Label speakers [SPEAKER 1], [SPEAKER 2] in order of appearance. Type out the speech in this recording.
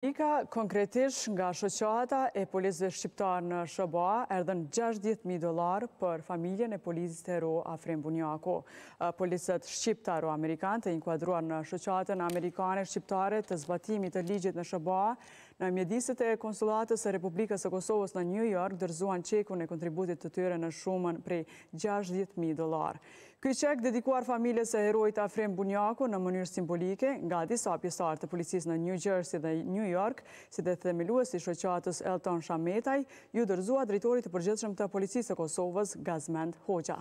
[SPEAKER 1] Ika konkretisht nga shoqata e polizve shqiptarë në Shëboa erdhen 60.000 dolar për familjen e polisit e ro Afrem Bunjako. Polizet shqiptarë o Amerikanë të inkuadruar në shoqatën Amerikane shqiptare të zbatimit të ligjit në Shëboa, në mjediset e konsulatës e Republikës e Kosovës në New York dërzuan qekun e kontributit të tyre në shumën prej 60.000 dolar. Këj qek dedikuar familjes e herojt Afrem Bunjaku në mënyrë simbolike nga disa pjesar të policis në New Jersey dhe New York, si dhe themiluës i shëqatës Elton Shametaj, ju dërzua drejtorit të përgjithshëm të policisë e Kosovës, Gazmend Hoxha.